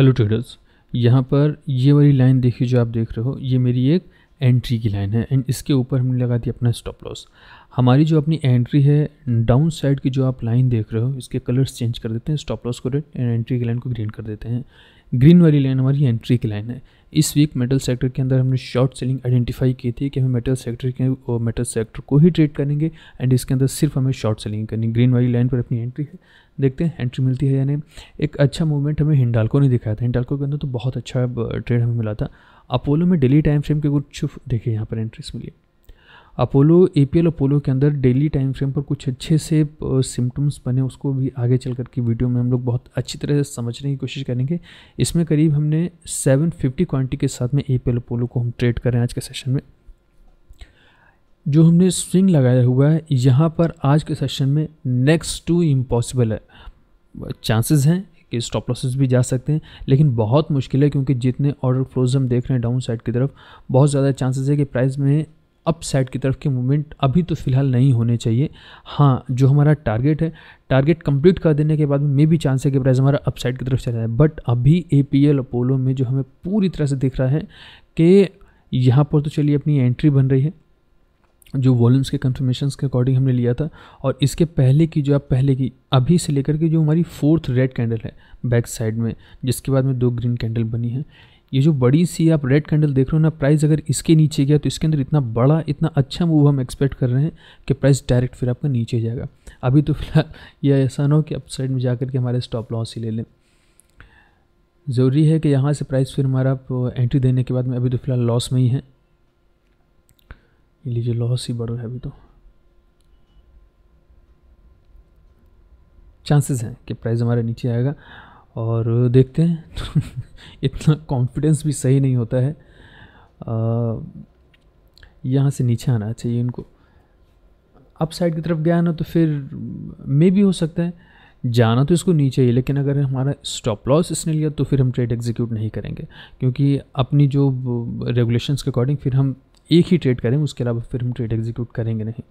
hello traders यहाँ पर ये वाली लाइन देखिए जो आप देख रहे हो ये मेरी एक एंट्री की लाइन है एंड इसके ऊपर हमने लगा दिया अपना स्टॉप लॉस हमारी जो अपनी एंट्री है डाउन साइड की जो आप लाइन देख रहे हो इसके कलर्स चेंज कर देते हैं स्टॉप लॉस को रेड एंड एंट्री की लाइन को ग्रीन कर देते हैं ग्रीन वाली लाइन हमारी एंट्री की लाइन है इस वीक मेटल सेक्टर के अंदर हमने शॉर्ट सेलिंग आइडेंटिफाई की थी कि हमें मेटल सेक्टर के मेटल सेक्टर को ही ट्रेड करेंगे एंड इसके अंदर सिर्फ हमें शॉर्ट सेलिंग करनी ग्रीन वाली लाइन पर अपनी एंट्री है देखते हैं एंट्री मिलती है यानी एक अच्छा मूवमेंट हमें हिंडालको ने दिखाया था हिंडालको के अंदर तो बहुत अच्छा ट्रेड हमें मिला था अपोलो में डेली टाइम फ्रेम के कुछ देखिए यहाँ पर एंट्रीज मिली Apollo A P L Apollo के अंदर डेली टाइम फ्रेम पर कुछ अच्छे से सिम्टम्स बने उसको भी आगे चल कर की वीडियो में हम लोग बहुत अच्छी तरह से समझने की कोशिश करेंगे इसमें करीब हमने 750 फिफ्टी के साथ में ए पी एल अपोलो को हम ट्रेड करें आज के सेशन में जो हमने स्विंग लगाया हुआ है यहाँ पर आज के सेशन में नेक्स्ट टू इम्पॉसिबल है चांसेस हैं कि स्टॉप लॉसेस भी जा सकते हैं लेकिन बहुत मुश्किल है क्योंकि जितने ऑर्डर फ्लोज हम देख रहे हैं डाउन साइड की तरफ बहुत ज़्यादा चांसेस है कि प्राइस में अप साइड की तरफ के मूवमेंट अभी तो फिलहाल नहीं होने चाहिए हाँ जो हमारा टारगेट है टारगेट कंप्लीट कर देने के बाद में भी चांस है कि प्राइस हमारा अप साइड की तरफ चला जाए बट अभी ए पी एल अपोलो में जो हमें पूरी तरह से दिख रहा है कि यहाँ पर तो चलिए अपनी एंट्री बन रही है जो वॉल्यूम्स के कन्फर्मेशन के अकॉर्डिंग हमने लिया था और इसके पहले की जो आप पहले की अभी से लेकर के जो हमारी फोर्थ रेड कैंडल है बैक साइड में जिसके बाद में दो ग्रीन कैंडल बनी है ये जो बड़ी सी आप रेड कैंडल देख रहे हो ना प्राइस अगर इसके नीचे गया तो इसके अंदर इतना बड़ा इतना अच्छा मूव हम एक्सपेक्ट कर रहे हैं कि प्राइस डायरेक्ट फिर आपका नीचे जाएगा अभी तो फिलहाल यह ऐसा ना हो कि अप साइड में जा के हमारे स्टॉप लॉस ही ले लें ज़रूरी है कि यहाँ से प्राइस फिर हमारा एंट्री देने के बाद में अभी तो फिलहाल लॉस में ही है ये लीजिए लॉस ही रहा है अभी तो चांसेस हैं कि प्राइस हमारे नीचे आएगा और देखते हैं इतना कॉन्फिडेंस भी सही नहीं होता है यहाँ से नीचे आना चाहिए इनको अप साइड की तरफ गया ना तो फिर मे भी हो सकता है जाना तो इसको नीचे ही लेकिन अगर हमारा स्टॉप लॉस इसने लिया तो फिर हम ट्रेड एग्जीक्यूट नहीं करेंगे क्योंकि अपनी जो रेगुलेशंस के अकॉर्डिंग फिर हम एक ही ट्रेड करें उसके अलावा फिर हम ट्रेड एग्जीक्यूट करेंगे नहीं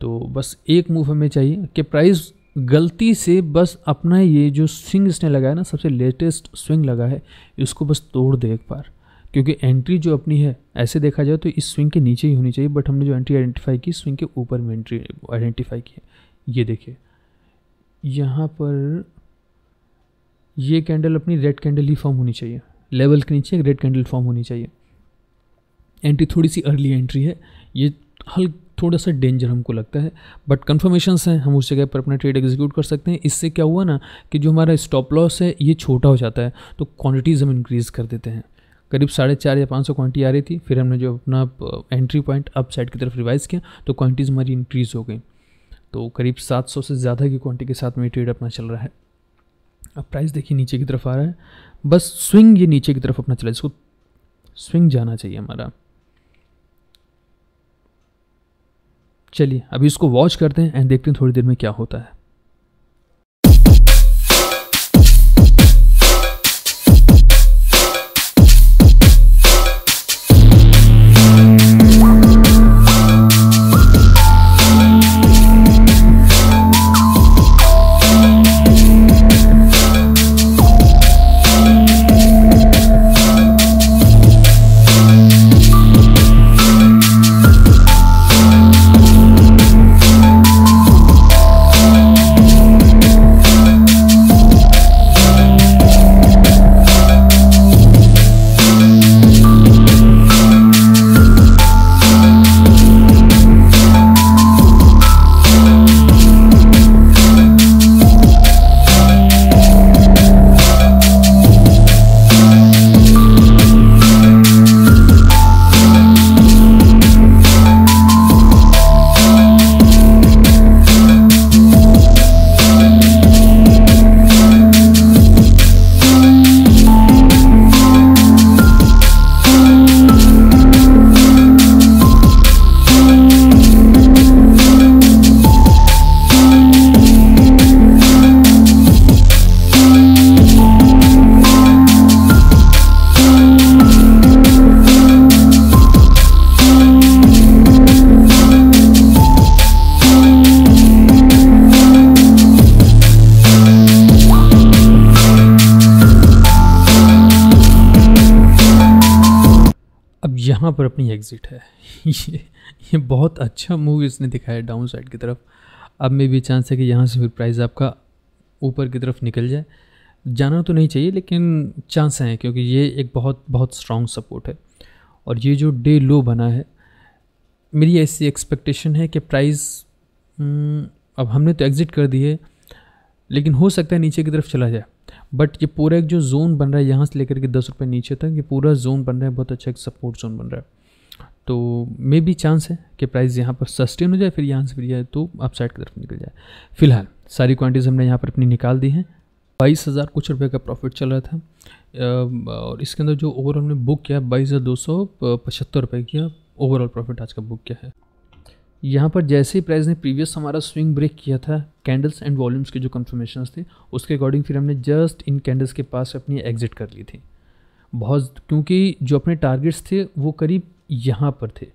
तो बस एक मूव हमें चाहिए कि प्राइस गलती से बस अपना ये जो स्विंग इसने लगाया ना सबसे लेटेस्ट स्विंग लगा है इसको बस तोड़ दे एक बार क्योंकि एंट्री जो अपनी है ऐसे देखा जाए तो इस स्विंग के नीचे ही होनी चाहिए बट हमने जो एंट्री आइडेंटिफाई की स्विंग के ऊपर में एंट्री आइडेंटिफाई की है ये देखिए यहाँ पर ये कैंडल अपनी रेड कैंडल ही फॉर्म होनी चाहिए लेवल के नीचे एक रेड कैंडल फॉर्म होनी चाहिए एंट्री थोड़ी सी अर्ली एंट्री है ये हल थोड़ा सा डेंजर हमको लगता है बट कन्फर्मेशन हैं हम उस जगह पर अपना ट्रेड एग्जीक्यूट कर सकते हैं इससे क्या हुआ ना कि जो हमारा स्टॉप लॉस है ये छोटा हो जाता है तो क्वान्टिटीज़ हम इंक्रीज़ कर देते हैं करीब साढ़े चार या पाँच सौ क्वान्टी आ रही थी फिर हमने जो अपना एंट्री पॉइंट अप साइड की तरफ रिवाइज़ किया तो क्वान्टिटीज़ हमारी इंक्रीज़ हो गई तो करीब सात सौ से ज़्यादा की क्वान्टी के साथ में ट्रेड अपना चल रहा है अब प्राइस देखिए नीचे की तरफ आ रहा है बस स्विंग ये नीचे की तरफ अपना चला इसको स्विंग जाना चाहिए हमारा चलिए अभी इसको वॉच करते हैं एंड देखते हैं थोड़ी देर में क्या होता है यहाँ पर अपनी एग्ज़िट है ये ये बहुत अच्छा मूव इसने दिखाया डाउन साइड की तरफ अब मे भी चांस है कि यहाँ से फिर प्राइस आपका ऊपर की तरफ निकल जाए जाना तो नहीं चाहिए लेकिन चांस हैं क्योंकि ये एक बहुत बहुत स्ट्रॉन्ग सपोर्ट है और ये जो डे लो बना है मेरी ऐसी एक्सपेक्टेशन है कि प्राइस हम्म, अब हमने तो एग्ज़िट कर दिए लेकिन हो सकता है नीचे की तरफ चला जाए बट ये पूरा एक जो जोन बन रहा है यहाँ से लेकर के दस रुपये नीचे तक ये पूरा जोन बन रहा है बहुत अच्छा एक सपोर्ट जोन बन रहा है तो मे भी चांस है कि प्राइस यहाँ पर सस्टेन हो जाए फिर यहाँ से फिर जाए तो अपसाइड की तरफ निकल जाए फिलहाल सारी क्वांटिटीज हमने यहाँ पर अपनी निकाल दी हैं बाईस हज़ार कुछ रुपए का प्रॉफिट चल रहा था और इसके अंदर जो ओवरऑल ने बुक किया बाईस हज़ार दो सौ पचहत्तर रुपये किया ओवरऑल प्रॉफिट आज का बुक किया है यहाँ पर जैसे ही प्राइस ने प्रीवियस हमारा स्विंग ब्रेक किया था कैंडल्स एंड वॉल्यूम्स के जो कन्फर्मेशन थे उसके अकॉर्डिंग फिर हमने जस्ट इन कैंडल्स के पास अपनी एग्ज़िट कर ली थी बहुत क्योंकि जो अपने टारगेट्स थे वो करीब यहाँ पर थे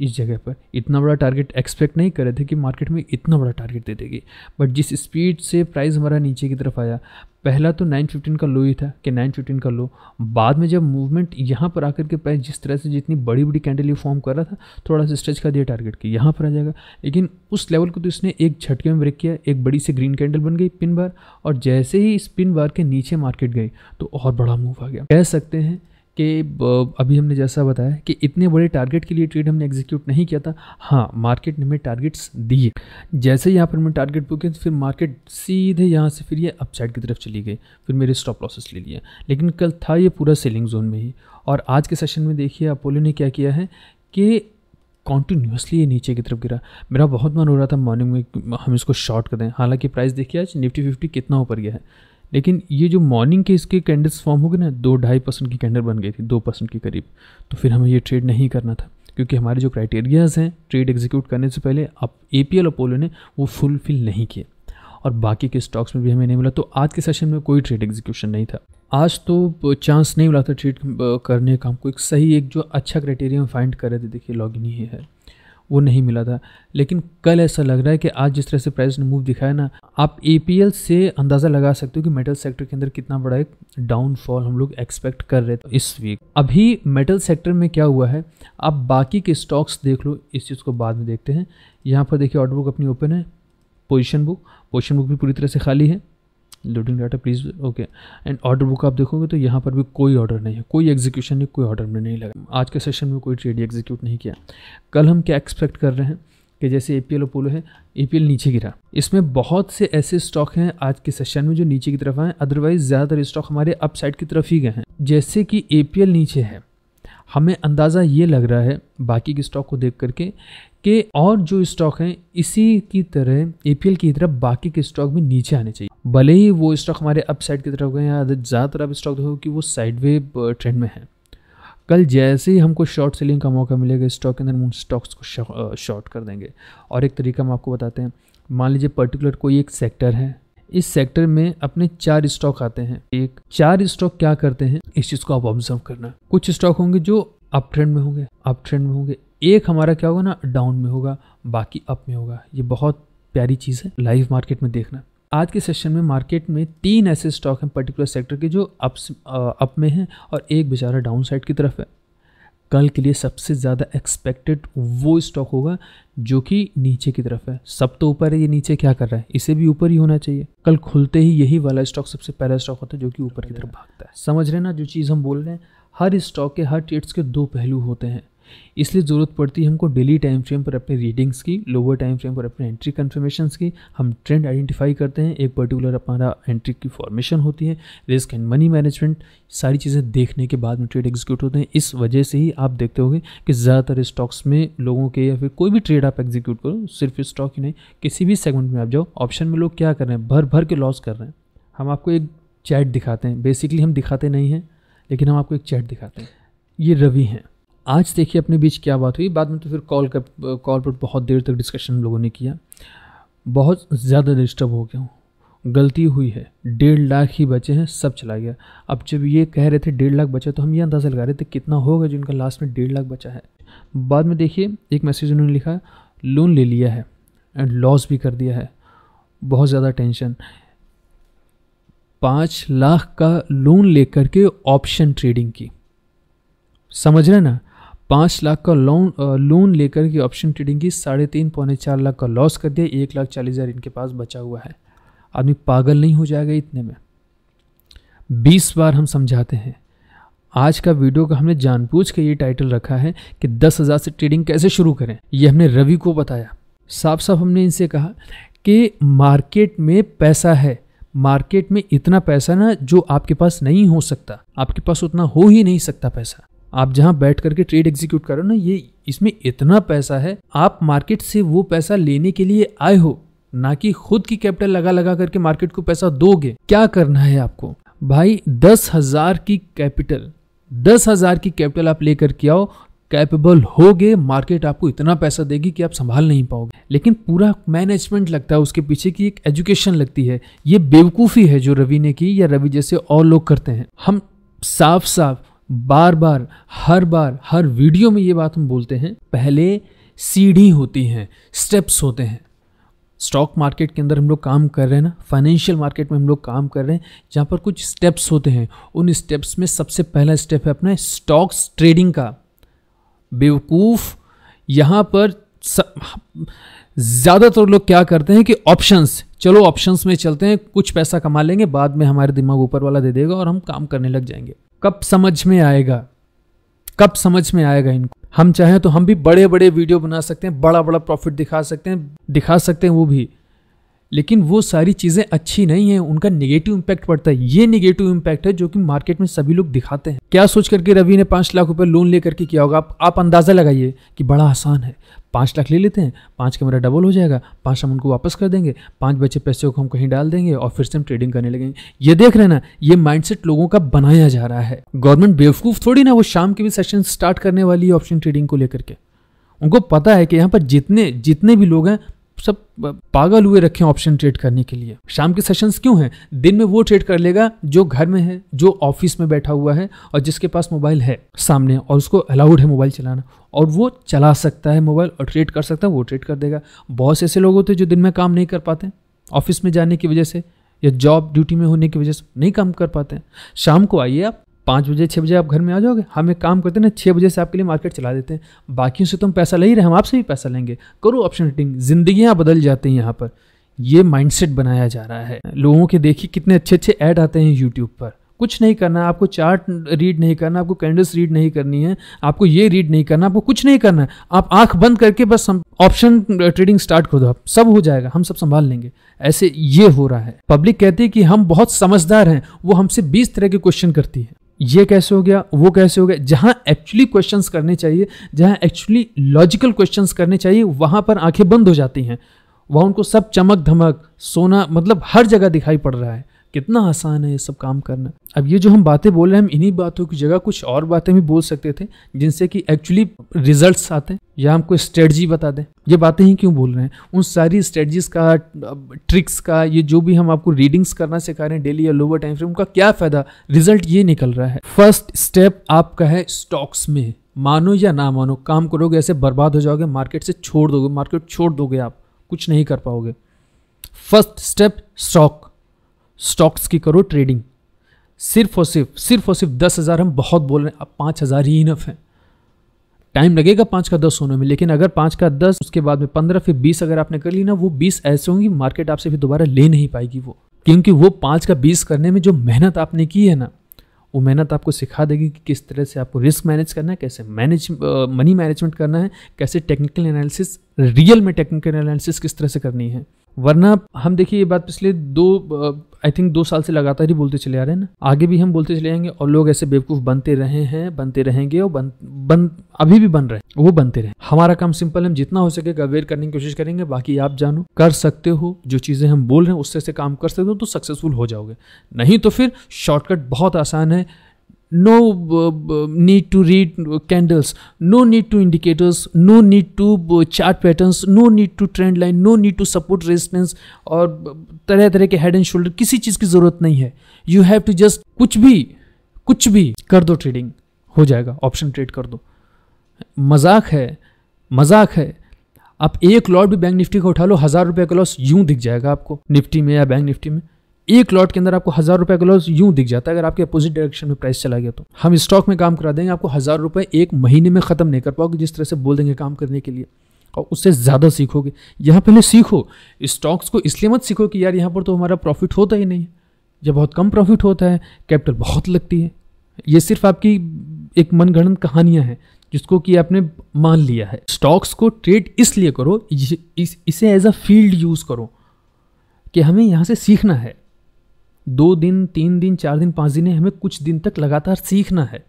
इस जगह पर इतना बड़ा टारगेट एक्सपेक्ट नहीं कर रहे थे कि मार्केट में इतना बड़ा टारगेट दे देगी बट जिस स्पीड से प्राइस हमारा नीचे की तरफ आया पहला तो 915 का लो ही था कि 915 का लो बाद में जब मूवमेंट यहाँ पर आकर के प्राइस जिस तरह से जितनी बड़ी बड़ी कैंडल ये फॉर्म कर रहा था थोड़ा सा स्ट्रेच कर दिया टारगेट के यहाँ पर आ जाएगा लेकिन उस लेवल को तो इसने एक झटके में ब्रेक किया एक बड़ी सी ग्रीन कैंडल बन गई पिन बार और जैसे ही इस पिन बार के नीचे मार्केट गई तो और बड़ा मूव आ गया कह सकते हैं कि अभी हमने जैसा बताया कि इतने बड़े टारगेट के लिए ट्रेड हमने एग्जीक्यूट नहीं किया था हाँ मार्केट ने हमें टारगेट्स दिए जैसे यहाँ पर हमने टारगेट बुक तो फिर मार्केट सीधे यहाँ से फिर ये अपसाइड की तरफ चली गई फिर मेरे स्टॉप लॉसेस ले लिया लेकिन कल था ये पूरा सेलिंग जोन में ही और आज के सेशन में देखिए अपोलो ने क्या किया है कि कॉन्टीन्यूसली ये नीचे की तरफ गिरा मेरा बहुत मन हो रहा था मॉर्निंग में हम इसको शॉर्ट कर दें हालांकि प्राइस देखिए आज निफ्टी फिफ्टी कितना ऊपर गया है लेकिन ये जो मॉर्निंग के इसके कैंडल्स फॉर्म हो गए ना दो ढाई परसेंट की कैंडल बन गई थी दो परसेंट के करीब तो फिर हमें ये ट्रेड नहीं करना था क्योंकि हमारे जो क्राइटेरियाज़ हैं ट्रेड एग्जीक्यूट करने से पहले आप ए पी एल अपोलो ने वो फुलफिल नहीं किए और बाकी के स्टॉक्स में भी हमें नहीं मिला तो आज के सेशन में कोई ट्रेड एग्जीक्यूशन नहीं था आज तो चांस नहीं मिला था ट्रेड करने का हमको एक सही एक जो अच्छा क्राइटेरिया हम फाइंड कर रहे थे देखिए लॉगिन ही है वो नहीं मिला था लेकिन कल ऐसा लग रहा है कि आज जिस तरह से प्राइस ने मूव दिखाया ना आप ए से अंदाज़ा लगा सकते हो कि मेटल सेक्टर के अंदर कितना बड़ा एक डाउनफॉल हम लोग एक्सपेक्ट कर रहे थे इस वीक अभी मेटल सेक्टर में क्या हुआ है आप बाकी के स्टॉक्स देख लो इस चीज़ को बाद में देखते हैं यहाँ पर देखिए ऑर्डर बुक अपनी ओपन है पोजिशन बुक पोजिशन बुक भी पूरी तरह से खाली है loading data please okay and order book आप देखोगे तो यहाँ पर भी कोई ऑर्डर नहीं है कोई एग्जीक्यूशन नहीं कोई ऑर्डर में नहीं लगा आज के सेशन में कोई ट्रेड एग्जीक्यूट नहीं किया कल हम क्या एक्सपेक्ट कर रहे हैं कि जैसे ए पी एल पोलो है ए पी एल नीचे गिरा इसमें बहुत से ऐसे स्टॉक हैं आज के सेशन में जो नीचे की तरफ आए अदरवाइज ज़्यादातर स्टॉक हमारे अप साइड की तरफ ही गए हैं जैसे कि ए पी एल नीचे है हमें अंदाज़ा ये लग रहा है बाकी के स्टॉक को देख करके कि और जो स्टॉक हैं इसी की तरह ए पी एल की तरफ बाकी के स्टॉक भी नीचे आने चाहिए भले ही वो स्टॉक हमारे अप साइड की तरफ गए या ज़्यादातर आप स्टॉक देखो कि वो साइड वे ट्रेंड में हैं कल जैसे ही हमको शॉर्ट सेलिंग का मौका मिलेगा स्टॉक के अंदर हम स्टॉक्स को शॉर्ट कर देंगे और एक तरीका हम आपको बताते हैं मान लीजिए पर्टिकुलर कोई एक सेक्टर है इस सेक्टर में अपने चार स्टॉक आते हैं एक चार स्टॉक क्या करते हैं इस चीज़ को आप ऑब्जर्व करना कुछ स्टॉक होंगे जो अप ट्रेंड में होंगे अप ट्रेंड में होंगे एक हमारा क्या होगा ना डाउन में होगा बाकी अप में होगा ये बहुत प्यारी चीज़ है लाइव मार्केट में देखना आज के सेशन में मार्केट में तीन ऐसे स्टॉक हैं पर्टिकुलर सेक्टर के जो अप्स अप uh, में हैं और एक बेचारा डाउन साइड की तरफ है कल के लिए सबसे ज़्यादा एक्सपेक्टेड वो स्टॉक होगा जो कि नीचे की तरफ है सब तो ऊपर है ये नीचे क्या कर रहा है इसे भी ऊपर ही होना चाहिए कल खुलते ही यही वाला स्टॉक सबसे पहला स्टॉक होता है जो कि ऊपर की तरफ भागता है समझ रहे ना जो चीज़ हम बोल रहे हैं हर स्टॉक के हर ट्रेड्स के दो पहलू होते हैं इसलिए ज़रूरत पड़ती है हमको डेली टाइम फ्रेम पर अपने रीडिंग्स की लोअर टाइम फ्रेम पर अपने एंट्री कन्फर्मेशन की हम ट्रेंड आइडेंटिफाई करते हैं एक पर्टिकुलर हमारा एंट्री की फॉर्मेशन होती है रिस्क एंड मनी मैनेजमेंट सारी चीज़ें देखने के बाद में ट्रेड एग्जीक्यूट होते हैं इस वजह से ही आप देखते होंगे कि ज़्यादातर स्टॉक्स में लोगों के या फिर कोई भी ट्रेड आप एग्जीक्यूट करो सिर्फ स्टॉक ही नहीं किसी भी सेगमेंट में आप जाओ ऑप्शन में लोग क्या कर रहे हैं भर भर के लॉस कर रहे हैं हम आपको एक चैट दिखाते हैं बेसिकली हम दिखाते नहीं हैं लेकिन हम आपको एक चैट दिखाते हैं ये रवि हैं आज देखिए अपने बीच क्या बात हुई बाद में तो फिर कॉल कर कॉल पर बहुत देर तक डिस्कशन लोगों ने किया बहुत ज़्यादा डिस्टर्ब हो गया हूँ गलती हुई है डेढ़ लाख ही बचे हैं सब चला गया अब जब ये कह रहे थे डेढ़ लाख बचा तो हम ये अंदाज़ा लगा रहे थे कितना होगा जिनका लास्ट में डेढ़ लाख बचा है बाद में देखिए एक मैसेज उन्होंने लिखा लोन ले लिया है एंड लॉस भी कर दिया है बहुत ज़्यादा टेंशन पाँच लाख का लोन लेकर के ऑप्शन ट्रेडिंग की समझ रहे ना पाँच लाख का लोन लोन लेकर के ऑप्शन ट्रेडिंग की साढ़े तीन पौने चार लाख का लॉस कर दिया एक लाख चालीस हज़ार इनके पास बचा हुआ है आदमी पागल नहीं हो जाएगा इतने में बीस बार हम समझाते हैं आज का वीडियो का हमने जानबूझ के ये टाइटल रखा है कि दस हज़ार से ट्रेडिंग कैसे शुरू करें ये हमने रवि को बताया साफ साफ हमने इनसे कहा कि मार्केट में पैसा है मार्केट में इतना पैसा ना जो आपके पास नहीं हो सकता आपके पास उतना हो ही नहीं सकता पैसा आप जहां बैठ करके ट्रेड एग्जीक्यूट करो ना ये इसमें इतना पैसा है आप मार्केट से वो पैसा लेने के लिए आए हो ना कि खुद की कैपिटल लगा लगा करके मार्केट को पैसा दोगे क्या करना है आपको भाई दस हजार की कैपिटल दस हजार की कैपिटल आप लेकर के आओ कैपेबल हो गए मार्केट आपको इतना पैसा देगी कि आप संभाल नहीं पाओगे लेकिन पूरा मैनेजमेंट लगता है उसके पीछे की एक एजुकेशन लगती है ये बेवकूफ़ी है जो रवि ने की या रवि जैसे और लोग करते हैं हम साफ साफ बार बार हर बार हर वीडियो में ये बात हम बोलते हैं पहले सीढ़ी होती हैं स्टेप्स होते हैं स्टॉक मार्केट के अंदर हम लोग काम कर रहे हैं ना फाइनेंशियल मार्केट में हम लोग काम कर रहे हैं जहाँ पर कुछ स्टेप्स होते हैं उन स्टेप्स में सबसे पहला स्टेप है अपना स्टॉक्स ट्रेडिंग का बेवकूफ़ यहाँ पर ज़्यादातर लोग क्या करते हैं कि ऑप्शंस चलो ऑप्शंस में चलते हैं कुछ पैसा कमा लेंगे बाद में हमारे दिमाग ऊपर वाला दे देगा और हम काम करने लग जाएंगे कब समझ में आएगा कब समझ में आएगा इनको हम चाहें तो हम भी बड़े बड़े वीडियो बना सकते हैं बड़ा बड़ा प्रॉफिट दिखा सकते हैं दिखा सकते हैं वो भी लेकिन वो सारी चीज़ें अच्छी नहीं है उनका निगेटिव इम्पैक्ट पड़ता है ये निगेटिव इम्पैक्ट है जो कि मार्केट में सभी लोग दिखाते हैं क्या सोच करके रवि ने पाँच लाख रुपये लोन ले करके किया होगा आप, आप अंदाज़ा लगाइए कि बड़ा आसान है पाँच लाख ले लेते हैं पाँच का मेरा डबल हो जाएगा पाँच हम उनको वापस कर देंगे पाँच बचे पैसे को हम कहीं डाल देंगे और फिर से हम ट्रेडिंग करने लगेंगे ये देख रहे ना ये माइंडसेट लोगों का बनाया जा रहा है गवर्नमेंट बेवकूफ़ थोड़ी ना वो शाम के भी सेशन स्टार्ट करने वाली है ऑप्शन ट्रेडिंग को लेकर के उनको पता है कि यहाँ पर जितने जितने भी लोग हैं सब पागल हुए रखे ऑप्शन ट्रेड करने के लिए शाम के सेशंस क्यों हैं दिन में वो ट्रेड कर लेगा जो घर में है जो ऑफिस में बैठा हुआ है और जिसके पास मोबाइल है सामने और उसको अलाउड है मोबाइल चलाना और वो चला सकता है मोबाइल और ट्रेड कर सकता है वो ट्रेड कर देगा बहुत से ऐसे लोग होते हैं जो दिन में काम नहीं कर पाते ऑफिस में जाने की वजह से या जॉब ड्यूटी में होने की वजह से नहीं काम कर पाते हैं शाम को आइए आप पाँच बजे छः बजे आप घर में आ जाओगे हम एक काम करते हैं ना छः बजे से आपके लिए मार्केट चला देते हैं बाकियों से तुम तो पैसा ले ही रहे हम आपसे भी पैसा लेंगे करो ऑप्शन रेटिंग जिंदगियाँ बदल जाती हैं यहाँ पर ये माइंडसेट बनाया जा रहा है लोगों के देखिए कितने अच्छे अच्छे ऐड आते हैं यूट्यूब पर कुछ नहीं करना आपको चार्ट रीड नहीं करना आपको कैंडल्स रीड नहीं करनी है आपको ये रीड नहीं करना आपको कुछ नहीं करना है आप आंख बंद करके बस ऑप्शन ट्रेडिंग स्टार्ट कर दो आप सब हो जाएगा हम सब संभाल लेंगे ऐसे ये हो रहा है पब्लिक कहती है कि हम बहुत समझदार हैं वो हमसे बीस तरह के क्वेश्चन करती है ये कैसे हो गया वो कैसे हो गया जहाँ एक्चुअली क्वेश्चंस करने चाहिए जहाँ एक्चुअली लॉजिकल क्वेश्चंस करने चाहिए वहाँ पर आंखें बंद हो जाती हैं वहाँ उनको सब चमक धमक सोना मतलब हर जगह दिखाई पड़ रहा है कितना आसान है ये सब काम करना अब ये जो हम बातें बोल रहे हैं हम इन्हीं बातों की जगह कुछ और बातें भी बोल सकते थे जिनसे कि एक्चुअली रिजल्ट्स आते हैं या हमको स्ट्रेटजी बता दें ये बातें ही क्यों बोल रहे हैं उन सारी स्ट्रेटजीज का ट्रिक्स का ये जो भी हम आपको रीडिंग्स करना सिखा रहे हैं डेली या लोअर टाइम फ्रेम उनका क्या फ़ायदा रिजल्ट ये निकल रहा है फर्स्ट स्टेप आपका है स्टॉक्स में मानो या ना मानो काम करोगे ऐसे बर्बाद हो जाओगे मार्केट से छोड़ दोगे मार्केट छोड़ दोगे आप कुछ नहीं कर पाओगे फर्स्ट स्टेप स्टॉक स्टॉक्स की करो ट्रेडिंग सिर्फ और सिर्फ सिर्फ और सिर्फ दस हज़ार हम बहुत बोल रहे हैं अब पाँच हज़ार ही इनफ है टाइम लगेगा पाँच का दस होने में लेकिन अगर पाँच का दस उसके बाद में पंद्रह फिर बीस अगर आपने कर ली ना वो बीस ऐसे होंगी मार्केट आपसे फिर दोबारा ले नहीं पाएगी वो क्योंकि वो पाँच का बीस करने में जो मेहनत आपने की है ना वो मेहनत आपको सिखा देगी कि किस तरह से आपको रिस्क मैनेज करना है कैसे मैनेज मनी मैनेजमेंट करना है कैसे टेक्निकल एनालिसिस रियल में टेक्निकल एनालिसिस किस तरह से करनी है वरना हम देखिए ये बात पिछले दो आई थिंक दो साल से लगातार ही बोलते चले आ रहे हैं ना आगे भी हम बोलते चले जाएंगे और लोग ऐसे बेवकूफ बनते रहे हैं बनते रहेंगे और बन बन अभी भी बन रहे हैं वो बनते रहे हमारा काम सिंपल हम जितना हो सके अवेयर करने की कोशिश करेंगे बाकी आप जानो कर सकते हो जो चीजें हम बोल रहे हैं उससे से काम कर सकते हो तो सक्सेसफुल हो जाओगे नहीं तो फिर शॉर्टकट बहुत आसान है no uh, need to read candles no need to indicators no need to chart patterns no need to trend line no need to support resistance और तरह तरह के head and shoulder किसी चीज़ की ज़रूरत नहीं है you have to just कुछ भी कुछ भी कर दो trading हो जाएगा option trade कर दो मजाक है मजाक है आप एक लॉट भी बैंक निफ्टी का उठा लो हज़ार रुपये का लॉस यूं दिख जाएगा आपको निफ्टी में या बैंक निफ्टी में एक लॉट के अंदर आपको हज़ार रुपये का लॉस यूं दिख जाता है अगर आपके अपोजिट डायरेक्शन में प्राइस चला गया तो हम स्टॉक में काम करा देंगे आपको हज़ार रुपये एक महीने में ख़त्म नहीं कर पाओगे जिस तरह से बोल देंगे काम करने के लिए और उससे ज़्यादा सीखोगे यहाँ पहले सीखो स्टॉक्स को इसलिए मत सीखो कि यार यहाँ पर तो हमारा प्रॉफिट होता ही नहीं जब बहुत कम प्रॉफिट होता है कैपिटल बहुत लगती है ये सिर्फ आपकी एक मनगणन कहानियाँ हैं जिसको कि आपने मान लिया है स्टॉक्स को ट्रेड इसलिए करो इस, इसे एज अ फील्ड यूज़ करो कि हमें यहाँ से सीखना है दो दिन तीन दिन चार दिन पाँच दिन हमें कुछ दिन तक लगातार सीखना है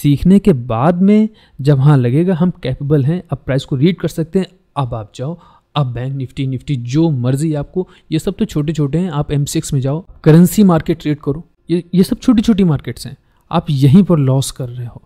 सीखने के बाद में जब हाँ लगेगा हम कैपेबल हैं अब प्राइस को रीड कर सकते हैं अब आप जाओ अब बैंक निफ्टी निफ्टी जो मर्जी आपको ये सब तो छोटे छोटे हैं आप एम में जाओ करेंसी मार्केट ट्रेड करो ये ये सब छोटी छोटी मार्केट्स हैं आप यहीं पर लॉस कर रहे हो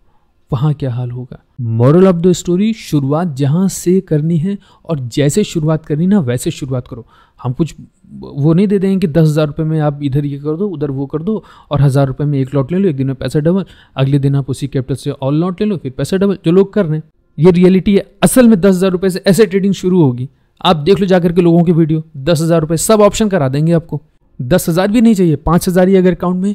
वहाँ क्या हाल होगा मॉरल ऑफ द स्टोरी शुरुआत जहाँ से करनी है और जैसे शुरुआत करनी ना वैसे शुरुआत करो हम कुछ वो नहीं दे देंगे कि दस हज़ार रुपये में आप इधर ये कर दो उधर वो कर दो और हज़ार रुपये में एक लॉट ले लो एक दिन में पैसा डबल अगले दिन आप उसी कैपिटल से ऑल लॉट ले लो फिर पैसा डबल जो लोग कर रहे हैं ये रियलिटी है असल में दस हज़ार रुपये से ऐसे ट्रेडिंग शुरू होगी आप देख लो जाकर के लोगों की वीडियो दस हज़ार रुपये सब ऑप्शन करा देंगे आपको दस हज़ार भी नहीं चाहिए पाँच हज़ार ही अगर अकाउंट में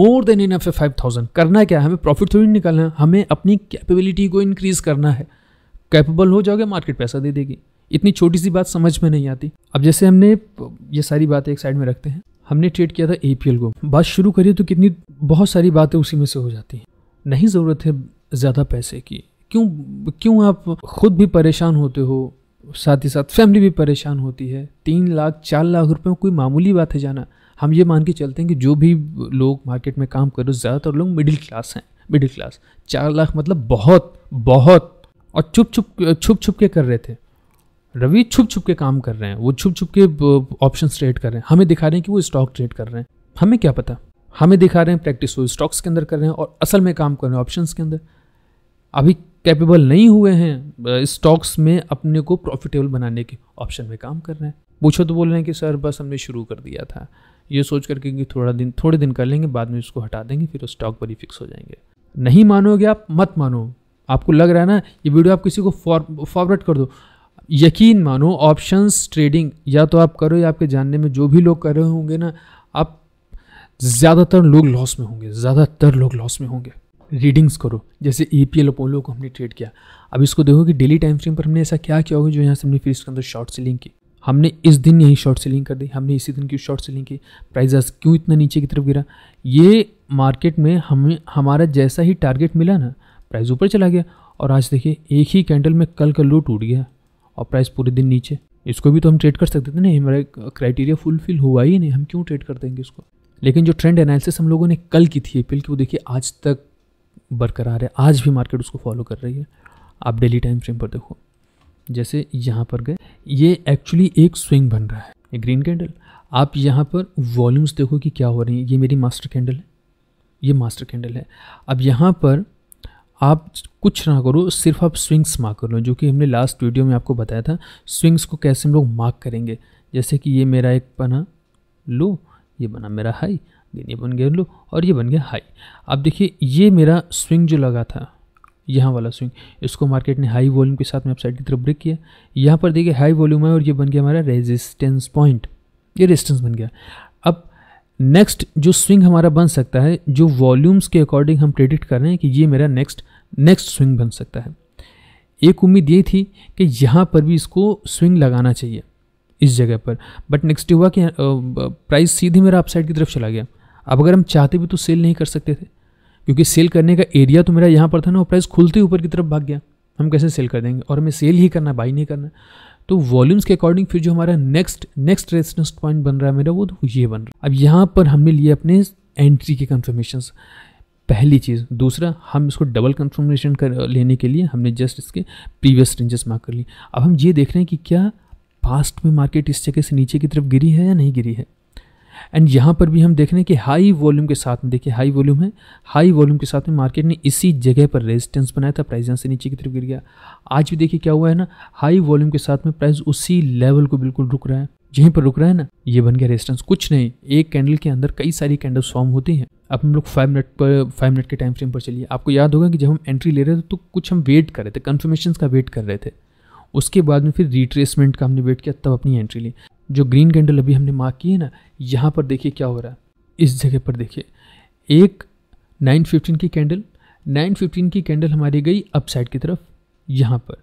मोर देन इनफ है फाइव थाउजेंड करना क्या है हमें प्रॉफिट थोड़ी निकालना है हमें अपनी कैपेबिलिटी को इंक्रीज़ करना है कैपेबल हो जाओगे मार्केट पैसा दे देगी इतनी छोटी सी बात समझ में नहीं आती अब जैसे हमने ये सारी बातें एक साइड में रखते हैं हमने ट्रेड किया था ए को बात शुरू करिए तो कितनी बहुत सारी बातें उसी में से हो जाती हैं नहीं ज़रूरत है ज़्यादा पैसे की क्यों क्यों आप खुद भी परेशान होते हो साथ ही साथ फैमिली भी परेशान होती है तीन लाख चार लाख रुपये कोई मामूली बात है जाना हम ये मान के चलते हैं कि जो भी लोग मार्केट में काम कर रहे ज़्यादातर लोग मिडिल क्लास हैं मिडिल क्लास चार लाख मतलब बहुत बहुत और छुप छुप छुप छुप के कर रहे थे रवि छुप छुप के काम कर रहे हैं वो छुप छुप के ऑप्शन ट्रेड कर रहे हैं हमें दिखा रहे हैं कि वो स्टॉक ट्रेड कर रहे हैं हमें क्या पता हमें दिखा रहे हैं प्रैक्टिस वो स्टॉक्स के अंदर कर रहे हैं और असल में काम कर रहे हैं ऑप्शन के अंदर अभी कैपेबल नहीं हुए हैं स्टॉक्स में अपने को प्रॉफिटेबल बनाने के ऑप्शन में काम कर रहे हैं पूछो तो बोल रहे हैं कि सर बस हमने शुरू कर दिया था ये सोच करके कि थोड़ा दिन थोड़े दिन कर लेंगे बाद में इसको हटा देंगे फिर स्टॉक पर ही फिक्स हो जाएंगे नहीं मानोगे आप मत मानो आपको लग रहा है ना ये वीडियो आप किसी को फॉरवर्ड कर दो यकीन मानो ऑप्शंस ट्रेडिंग या तो आप करो या आपके जानने में जो भी लोग कर रहे होंगे ना आप ज़्यादातर लोग लॉस में होंगे ज़्यादातर लोग लॉस में होंगे रीडिंग्स करो जैसे ई पी एल अपोलो को हमने ट्रेड किया अब इसको देखो कि डेली टाइम फ्रेम पर हमने ऐसा क्या किया होगा जो यहाँ से हमने फिर इसके अंदर शॉर्ट सेलिंग की हमने इस दिन यही शॉर्ट सेलिंग कर दी हमने इसी दिन क्यों शॉर्ट सेलिंग की प्राइज आज क्यों इतना नीचे की तरफ गिरा ये मार्केट में हमें हमारा जैसा ही टारगेट मिला ना प्राइस ऊपर चला गया और आज देखिए एक ही कैंडल में कल का लो टूट गया और प्राइस पूरे दिन नीचे इसको भी तो हम ट्रेड कर सकते थे नहीं हमारा क्राइटेरिया फुलफिल हुआ ही नहीं हम क्यों ट्रेड कर देंगे इसको लेकिन जो ट्रेंड एनालिसिस हम लोगों ने कल की थी अपील की वो देखिए आज तक बरकरार है आज भी मार्केट उसको फॉलो कर रही है आप डेली टाइम फ्रेम पर देखो जैसे यहाँ पर गए ये एक्चुअली एक स्विंग बन रहा है ये ग्रीन कैंडल आप यहाँ पर वॉल्यूम्स देखो कि क्या हो रही है ये मेरी मास्टर कैंडल है ये मास्टर कैंडल है अब यहाँ पर आप कुछ ना करो सिर्फ आप स्विंग्स मार्क कर लो जो कि हमने लास्ट वीडियो में आपको बताया था स्विंग्स को कैसे हम लोग मार्क करेंगे जैसे कि ये मेरा एक बना लो ये बना मेरा हाई ये बन गया लो और ये बन गया हाई अब देखिए ये मेरा स्विंग जो लगा था यहाँ वाला स्विंग इसको मार्केट ने हाई वॉल्यूम के साथ में अपसाइड की तरफ ब्रेक किया यहाँ पर देखिए हाई वॉल्यूम है और ये बन गया हमारा रेजिस्टेंस पॉइंट ये रेजिस्टेंस बन गया अब नेक्स्ट जो स्विंग हमारा बन सकता है जो वॉल्यूम्स के अकॉर्डिंग हम प्रेडिक्ट कर रहे हैं कि ये मेरा नेक्स्ट नेक्स्ट स्विंग बन सकता है एक उम्मीद ये थी कि यहाँ पर भी इसको स्विंग लगाना चाहिए इस जगह पर बट नेक्स्ट हुआ कि प्राइस सीधे मेरा अपसाइड की तरफ चला गया अब अगर हम चाहते भी तो सेल नहीं कर सकते थे क्योंकि सेल करने का एरिया तो मेरा यहाँ पर था ना और प्राइस खुलते ऊपर की तरफ भाग गया हम कैसे सेल कर देंगे और हमें सेल ही करना बाई नहीं करना तो वॉल्यूम्स के अकॉर्डिंग फिर जो हमारा नेक्स्ट नेक्स्ट रेजिस्टेंस पॉइंट बन रहा है मेरा वो तो ये बन रहा है अब यहाँ पर हमने लिए अपने एंट्री के कन्फर्मेशन पहली चीज़ दूसरा हम इसको डबल कन्फर्मेशन कर लेने के लिए हमने जस्ट इसके प्रीवियस रेंजेस मार्क कर लिए अब हम ये देख रहे हैं कि क्या पास्ट में मार्केट इस जगह से नीचे की तरफ गिरी है या नहीं गिरी है एंड यहाँ पर भी हम देख रहे हैं कि हाई वॉल्यूम के साथ में देखिए हाई वॉल्यूम है हाई वॉल्यूम के साथ में मार्केट ने इसी जगह पर रेजिस्टेंस बनाया था प्राइस यहाँ से नीचे की तरफ गिर गया आज भी देखिए क्या हुआ है ना हाई वॉल्यूम के साथ में प्राइस उसी लेवल को बिल्कुल रुक रहा है यहीं पर रुक रहा है ना ये बन गया रेजिस्टेंस कुछ नहीं एक कैंडल के अंदर कई सारी कैंडल फॉर्म होती हैं अब हम लोग फाइव मिनट पर फाइव मिनट के टाइम फ्रेम पर चलिए आपको याद होगा कि जब हम एंट्री ले रहे थे तो कुछ हम वेट कर रहे थे कन्फर्मेशन का वेट कर रहे थे उसके बाद में फिर रिट्रेसमेंट का हमने वेट किया तब अपनी एंट्री ली जो ग्रीन कैंडल अभी हमने मार्क की है ना यहाँ पर देखिए क्या हो रहा है इस जगह पर देखिए एक 915 की कैंडल 915 की कैंडल हमारी गई अप साइड की तरफ यहाँ पर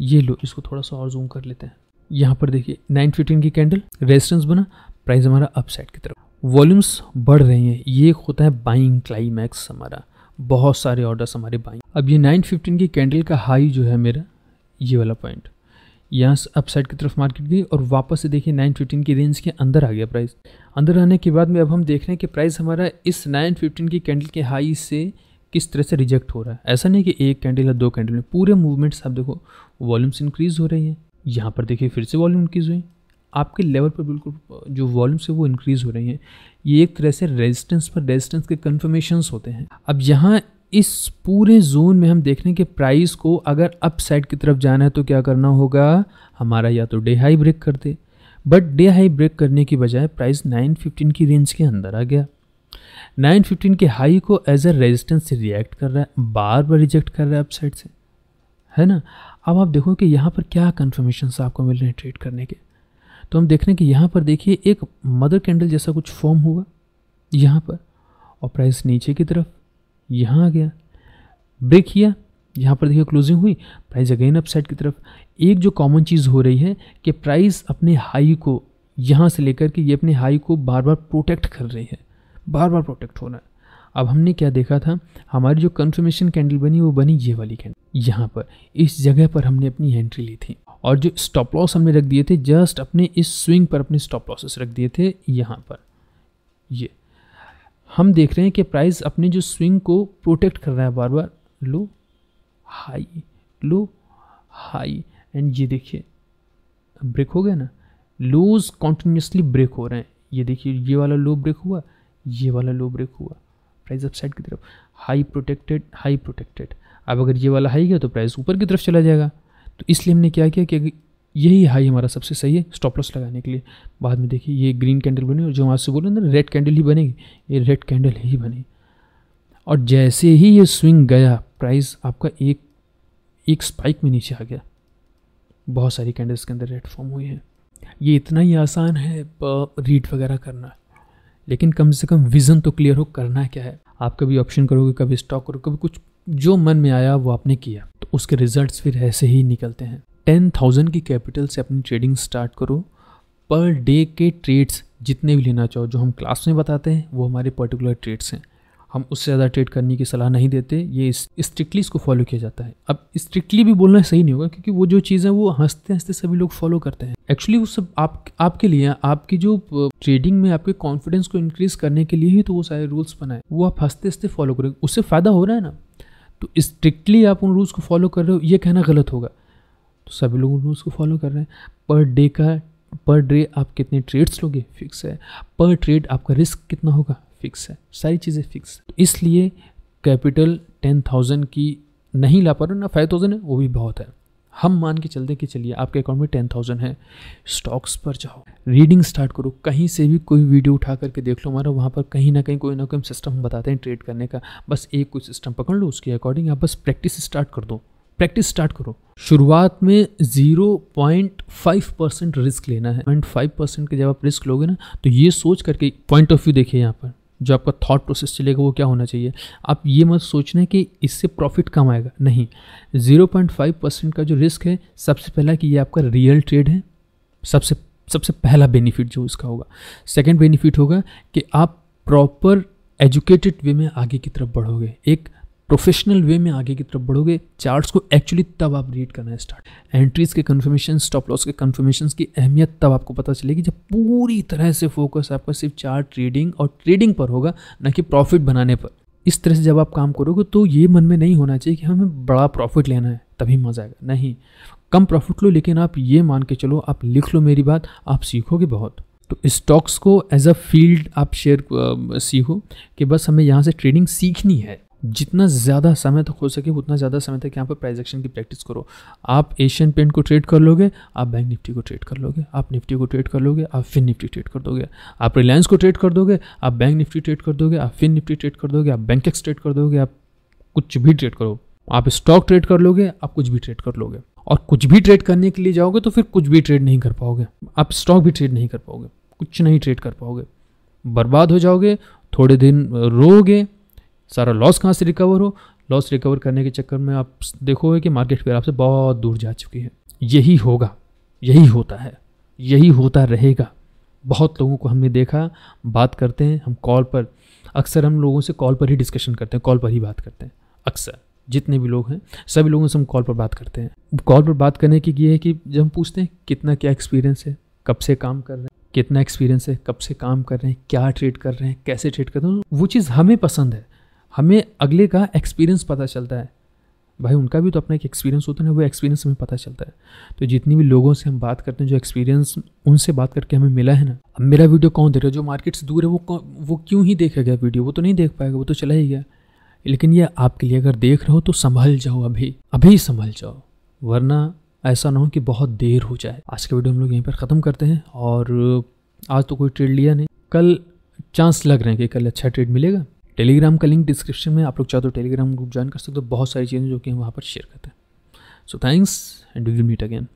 ये लो इसको थोड़ा सा और जूम कर लेते हैं यहाँ पर देखिए 915 की कैंडल रेजिस्टेंस बना प्राइस हमारा अप साइड की तरफ वॉल्यूम्स बढ़ रहे हैं ये होता है बाइंग क्लाइमैक्स हमारा बहुत सारे ऑर्डर्स हमारे बाइंग अब ये 915 की कैंडल का हाई जो है मेरा ये वाला पॉइंट यहाँ से अपसाइड की तरफ मार्केट गई और वापस से देखिए 915 की रेंज के अंदर आ गया प्राइस अंदर आने के बाद में अब हम देख रहे हैं कि प्राइस हमारा इस 915 की कैंडल के हाई से किस तरह से रिजेक्ट हो रहा है ऐसा नहीं कि एक कैंडल या दो कैंडल में पूरे मूवमेंट्स आप देखो वॉल्यूम्स इंक्रीज़ हो रही है यहाँ पर देखिए फिर से वॉल्यूम इंक्रीज़ हुई आपके लेवल पर बिल्कुल जो वॉल्यूम्स है वो इंक्रीज़ हो रही हैं ये एक तरह से रेजिस्टेंस पर रेजिस्टेंस के कन्फर्मेशंस होते हैं अब यहाँ इस पूरे जोन में हम देख रहे हैं कि प्राइस को अगर अप साइड की तरफ जाना है तो क्या करना होगा हमारा या तो डे हाई ब्रेक कर दे बट डे हाई ब्रेक करने की बजाय प्राइस 915 की रेंज के अंदर आ गया 915 के हाई को एज अ रेजिस्टेंस से रिएक्ट कर रहा है बार बार रिजेक्ट कर रहा है अप साइड से है ना अब आप देखो कि यहाँ पर क्या कन्फर्मेशन आपको मिल रहे हैं ट्रेड करने के तो हम देख रहे हैं कि यहाँ पर देखिए एक मदर कैंडल जैसा कुछ फॉर्म हुआ यहाँ पर और प्राइस नीचे की तरफ यहाँ आ गया ब्रेक किया यहाँ पर देखिए क्लोजिंग हुई प्राइस अगेन अपसाइड की तरफ एक जो कॉमन चीज़ हो रही है कि प्राइस अपने हाई को यहाँ से लेकर के ये अपने हाई को बार बार प्रोटेक्ट कर रही है बार बार प्रोटेक्ट हो रहा है अब हमने क्या देखा था हमारी जो कंफर्मेशन कैंडल बनी वो बनी ये वाली कैंडल यहाँ पर इस जगह पर हमने अपनी एंट्री ली थी और जो स्टॉप लॉस हमने रख दिए थे जस्ट अपने इस स्विंग पर अपने स्टॉप लॉसेस रख दिए थे यहाँ पर ये हम देख रहे हैं कि प्राइस अपने जो स्विंग को प्रोटेक्ट कर रहा है बार बार low high low high and ये देखिए ब्रेक हो गया ना लोज कॉन्टीन्यूसली ब्रेक हो रहे हैं ये देखिए ये वाला लो ब्रेक हुआ ये वाला लो ब्रेक हुआ प्राइस अपसाइड की तरफ हाई प्रोटेक्टेड हाई प्रोटेक्टेड अब अगर ये वाला हाई गया तो प्राइस ऊपर की तरफ चला जाएगा तो इसलिए हमने क्या किया कि यही हाई हमारा सबसे सही है स्टॉप लॉस लगाने के लिए बाद में देखिए ये ग्रीन कैंडल बनी और जो हम आज से बोले ना रेड कैंडल ही बनेगी ये रेड कैंडल ही बने और जैसे ही ये स्विंग गया प्राइस आपका एक एक स्पाइक में नीचे आ गया बहुत सारी कैंडल्स के अंदर रेड फॉर्म हुई है ये इतना ही आसान है रीड वगैरह करना लेकिन कम से कम विज़न तो क्लियर हो करना क्या है आप कभी ऑप्शन करोगे कभी स्टॉक करोगे कभी कुछ जो मन में आया वो आपने किया तो उसके रिजल्ट्स फिर ऐसे ही निकलते हैं टेन थाउजेंड की कैपिटल से अपनी ट्रेडिंग स्टार्ट करो पर डे के ट्रेड्स जितने भी लेना चाहो जो हम क्लास में बताते हैं वो हमारे पर्टिकुलर ट्रेड्स हैं हम उससे ज़्यादा ट्रेड करने की सलाह नहीं देते ये स्ट्रिक्टली इसको फॉलो किया जाता है अब स्ट्रिक्टली भी बोलना सही नहीं होगा क्योंकि वो जो चीज़ है वो हंसते हंसते सभी लोग फॉलो करते हैं एक्चुअली वो सब आप आपके लिए आपकी जो ट्रेडिंग में आपके कॉन्फिडेंस को इंक्रीज करने के लिए ही तो वो सारे रूल्स बनाए वो आप हंसते हंसते फॉलो करोगे उससे फ़ायदा हो रहा है ना तो स्ट्रिक्टली आप उन रूल्स को फॉलो कर रहे हो ये कहना गलत होगा तो सभी लोग रूल्स को फॉलो कर रहे हैं पर डे का पर डे आप कितने ट्रेड्स लोगे फिक्स है पर ट्रेड आपका रिस्क कितना होगा फिक्स है सारी चीज़ें फिक्स तो इसलिए कैपिटल टेन थाउजेंड की नहीं ला पा रहे ना फाइव थाउजेंड है वो भी बहुत है हम मान के चलते कि चलिए आपके अकाउंट में टेन थाउजेंड है स्टॉक्स पर जाओ रीडिंग स्टार्ट करो कहीं से भी कोई वीडियो उठा करके देख लो हमारा वहाँ पर कहीं ना कहीं कोई ना कोई सिस्टम हम बताते हैं ट्रेड करने का बस एक कोई सिस्टम पकड़ लो उसके अकॉर्डिंग आप बस प्रैक्टिस स्टार्ट कर दो प्रैक्टिस स्टार्ट करो शुरुआत में 0.5 परसेंट रिस्क लेना है पॉइंट फाइव परसेंट के जब आप रिस्क लोगे ना तो ये सोच करके पॉइंट ऑफ व्यू देखिए यहाँ पर जो आपका थॉट प्रोसेस चलेगा वो क्या होना चाहिए आप ये मत सोचना कि इससे प्रॉफिट कम आएगा नहीं 0.5 परसेंट का जो रिस्क है सबसे पहला कि ये आपका रियल ट्रेड है सबसे सबसे पहला बेनिफिट जो इसका होगा सेकेंड बेनिफिट होगा कि आप प्रॉपर एजुकेटेड वे में आगे की तरफ बढ़ोगे एक प्रोफेशनल वे में आगे की तरफ बढ़ोगे चार्ट्स को एक्चुअली तब आप रीड करना है स्टार्ट एंट्रीज के कन्फर्मेशन स्टॉप लॉस के कन्फर्मेशन की अहमियत तब आपको पता चलेगी जब पूरी तरह से फोकस आपका सिर्फ चार्ट ट्रेडिंग और ट्रेडिंग पर होगा ना कि प्रॉफिट बनाने पर इस तरह से जब आप काम करोगे तो ये मन में नहीं होना चाहिए कि हाँ, हमें बड़ा प्रॉफिट लेना है तभी मज़ा आएगा नहीं कम प्रॉफिट लो लेकिन आप ये मान के चलो आप लिख लो मेरी बात आप सीखोगे बहुत तो स्टॉक्स को एज अ फील्ड आप शेयर सीखो कि बस हमें यहाँ से ट्रेडिंग सीखनी है जितना ज़्यादा समय तक हो सके उतना ज़्यादा समय तक यहाँ पर प्राइजेक्शन एक्शन की प्रैक्टिस करो आप एशियन पेंट को ट्रेड कर लोगे आप बैंक निफ्टी को ट्रेड कर लोगे आप निफ्टी को ट्रेड कर लोगे आप फिन निफ्टी ट्रेड कर दोगे आप रिलायंस को ट्रेड कर दोगे आप बैंक निफ्टी ट्रेड कर दोगे आप फिन निफ्टी ट्रेड कर दोगे आप बैंक एक्स ट्रेड कर दोगे आप कुछ भी ट्रेड करो आप स्टॉक ट्रेड कर लोगे आप कुछ भी ट्रेड कर लोगे और कुछ भी ट्रेड करने के लिए जाओगे तो फिर कुछ भी ट्रेड नहीं कर पाओगे आप स्टॉक भी ट्रेड नहीं कर पाओगे कुछ नहीं ट्रेड कर पाओगे बर्बाद हो जाओगे थोड़े दिन रोगे सारा लॉस कहाँ से रिकवर हो लॉस रिकवर करने के चक्कर में आप देखोगे कि मार्केट फिर आपसे बहुत दूर जा चुकी है यही होगा यही होता है यही होता रहेगा बहुत लोगों को हमने देखा बात करते हैं हम कॉल पर अक्सर हम लोगों से कॉल पर ही डिस्कशन करते हैं कॉल पर ही बात करते हैं अक्सर जितने भी लोग हैं सभी लोगों से हम कॉल पर बात करते हैं कॉल पर बात करने की ये है कि जब हम पूछते हैं कितना क्या एक्सपीरियंस है कब से काम कर रहे हैं कितना एक्सपीरियंस है कब से काम कर रहे हैं क्या ट्रेड कर रहे हैं कैसे ट्रेड कर रहे हैं वो चीज़ हमें पसंद है हमें अगले का एक्सपीरियंस पता चलता है भाई उनका भी तो अपना एक एक्सपीरियंस होता है ना वो एक्सपीरियंस हमें पता चलता है तो जितनी भी लोगों से हम बात करते हैं जो एक्सपीरियंस उनसे बात करके हमें मिला है ना अब मेरा वीडियो कौन देख रहा है जो मार्केट से दूर है वो वो क्यों ही देखा गया वीडियो वो तो नहीं देख पाएगा वो तो चला ही गया लेकिन ये आपके लिए अगर देख रहे हो तो संभल जाओ अभी अभी संभल जाओ वरना ऐसा ना हो कि बहुत देर हो जाए आज का वीडियो हम लोग यहीं पर ख़त्म करते हैं और आज तो कोई ट्रेड लिया नहीं कल चांस लग रहे हैं कि कल अच्छा ट्रेड मिलेगा टेलीग्राम का लिंक डिस्क्रिप्शन में आप लोग चाहते हो तो टेलीग्राम ग्रुप ज्वाइन कर सकते हो बहुत सारी चीज़ें जो कि हम वहाँ पर शेयर करते हैं so thanks and we will meet again